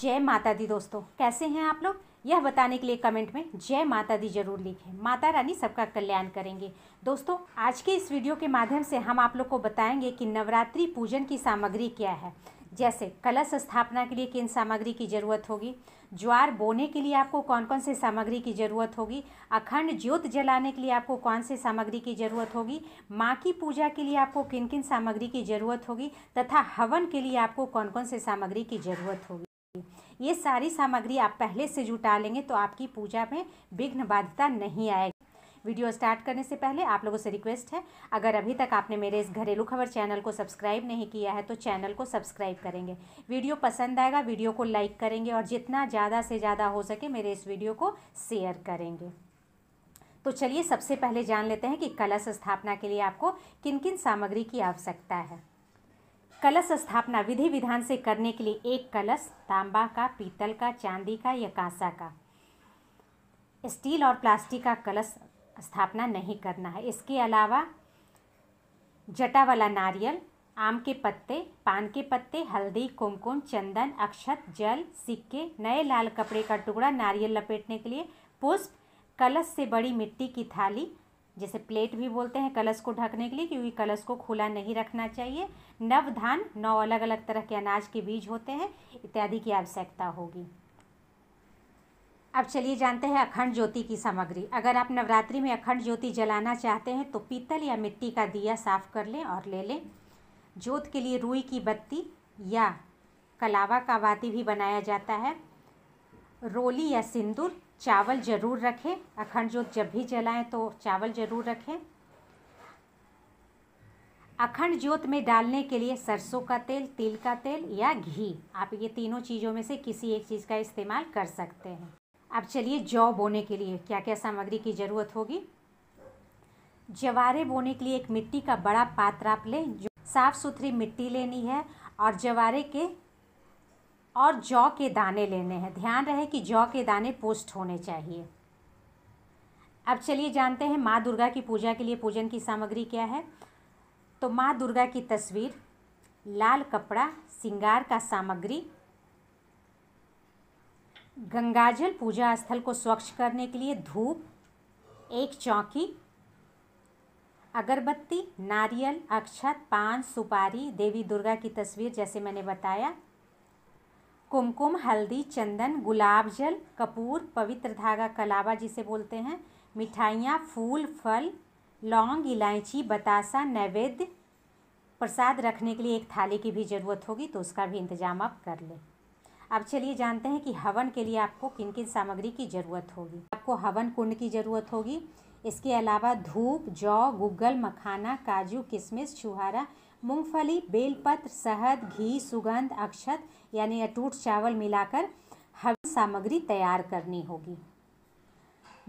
जय माता दी दोस्तों कैसे हैं आप लोग यह बताने के लिए कमेंट में जय माता दी जरूर लिखें माता रानी सबका कल्याण करेंगे दोस्तों आज के इस वीडियो के माध्यम से हम आप लोग को बताएंगे कि नवरात्रि पूजन की सामग्री क्या है जैसे कलश स्थापना के लिए किन सामग्री की ज़रूरत होगी ज्वार बोने के लिए आपको कौन कौन से सामग्री की ज़रूरत होगी अखंड ज्योत जलाने के लिए आपको कौन से सामग्री की ज़रूरत होगी माँ की पूजा के लिए आपको किन किन सामग्री की ज़रूरत होगी तथा हवन के लिए आपको कौन कौन से सामग्री की ज़रूरत होगी की ये सारी सामग्री आप पहले से जुटा लेंगे तो आपकी पूजा में विघ्न बाधिता नहीं आएगी वीडियो स्टार्ट करने से पहले आप लोगों से रिक्वेस्ट है अगर अभी तक आपने मेरे इस घरेलू खबर चैनल को सब्सक्राइब नहीं किया है तो चैनल को सब्सक्राइब करेंगे वीडियो पसंद आएगा वीडियो को लाइक करेंगे और जितना ज़्यादा से ज़्यादा हो सके मेरे इस वीडियो को शेयर करेंगे तो चलिए सबसे पहले जान लेते हैं कि कलश स्थापना के लिए आपको किन किन सामग्री की आवश्यकता है कलश स्थापना विधि विधान से करने के लिए एक कलश तांबा का पीतल का चांदी का या कांसा का स्टील और प्लास्टिक का कलश स्थापना नहीं करना है इसके अलावा जटा वाला नारियल आम के पत्ते पान के पत्ते हल्दी कुमकुम चंदन अक्षत जल सिक्के नए लाल कपड़े का टुकड़ा नारियल लपेटने के लिए पुष्प कलश से बड़ी मिट्टी की थाली जिसे प्लेट भी बोलते हैं कलश को ढकने के लिए क्योंकि कलश को खुला नहीं रखना चाहिए नव धान नौ अलग अलग तरह के अनाज के बीज होते हैं इत्यादि की आवश्यकता होगी अब चलिए जानते हैं अखंड ज्योति की सामग्री अगर आप नवरात्रि में अखंड ज्योति जलाना चाहते हैं तो पीतल या मिट्टी का दिया साफ कर लें और ले लें जोत के लिए रुई की बत्ती या कलावा का वाती भी बनाया जाता है रोली या सिंदूर चावल ज़रूर रखें अखंड जोत जब भी जलाएं तो चावल ज़रूर रखें अखंड ज्योत में डालने के लिए सरसों का तेल तिल का तेल या घी आप ये तीनों चीज़ों में से किसी एक चीज़ का इस्तेमाल कर सकते हैं अब चलिए जौ बोने के लिए क्या क्या सामग्री की ज़रूरत होगी जवारे बोने के लिए एक मिट्टी का बड़ा पात्र आप लें साफ़ सुथरी मिट्टी लेनी है और जवारे के और जौ के दाने लेने हैं ध्यान रहे कि जौ के दाने पोस्ट होने चाहिए अब चलिए जानते हैं माँ दुर्गा की पूजा के लिए पूजन की सामग्री क्या है तो माँ दुर्गा की तस्वीर लाल कपड़ा सिंगार का सामग्री गंगाजल पूजा स्थल को स्वच्छ करने के लिए धूप एक चौकी अगरबत्ती नारियल अक्षत पान सुपारी देवी दुर्गा की तस्वीर जैसे मैंने बताया कुमकुम हल्दी चंदन गुलाब जल कपूर पवित्र धागा कलावा जिसे बोलते हैं मिठाइयाँ फूल फल लौंग इलायची बतासा नैवेद्य प्रसाद रखने के लिए एक थाली की भी ज़रूरत होगी तो उसका भी इंतज़ाम आप कर लें अब चलिए जानते हैं कि हवन के लिए आपको किन किन सामग्री की ज़रूरत होगी आपको हवन कुंड की ज़रूरत होगी इसके अलावा धूप जौ गुग्गल मखाना काजू किशमिश छुहारा मूंगफली बेलपत्र शहद घी सुगंध अक्षत यानी अटूट चावल मिलाकर हवन सामग्री तैयार करनी होगी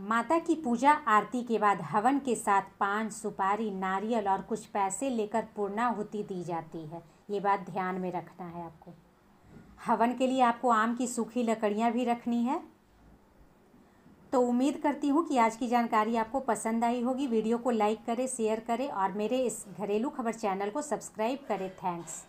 माता की पूजा आरती के बाद हवन के साथ पान सुपारी नारियल और कुछ पैसे लेकर पूर्णाहुति दी जाती है ये बात ध्यान में रखना है आपको हवन के लिए आपको आम की सूखी लकड़ियाँ भी रखनी है तो उम्मीद करती हूँ कि आज की जानकारी आपको पसंद आई होगी वीडियो को लाइक करें शेयर करें और मेरे इस घरेलू खबर चैनल को सब्सक्राइब करें थैंक्स